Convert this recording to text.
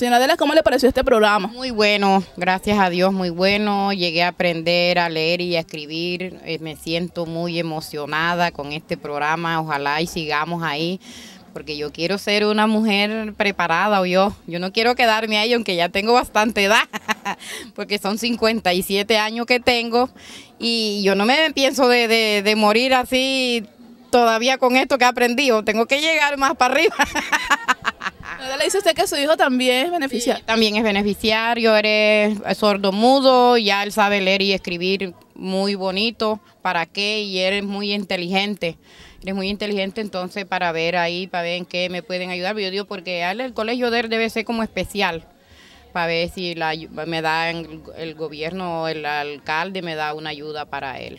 Señora Adela, ¿cómo le pareció este programa? Muy bueno, gracias a Dios, muy bueno. Llegué a aprender a leer y a escribir. Eh, me siento muy emocionada con este programa. Ojalá y sigamos ahí, porque yo quiero ser una mujer preparada o yo. Yo no quiero quedarme ahí, aunque ya tengo bastante edad, porque son 57 años que tengo y yo no me pienso de, de morir así todavía con esto que he aprendido. Tengo que llegar más para arriba. le dice usted que su hijo también es beneficiario. también es beneficiario, eres sordo mudo, ya él sabe leer y escribir muy bonito, para qué, y él es muy inteligente. es muy inteligente entonces para ver ahí, para ver en qué me pueden ayudar. Yo digo, porque el colegio de él debe ser como especial para ver si me da el, el gobierno o el alcalde me da una ayuda para él.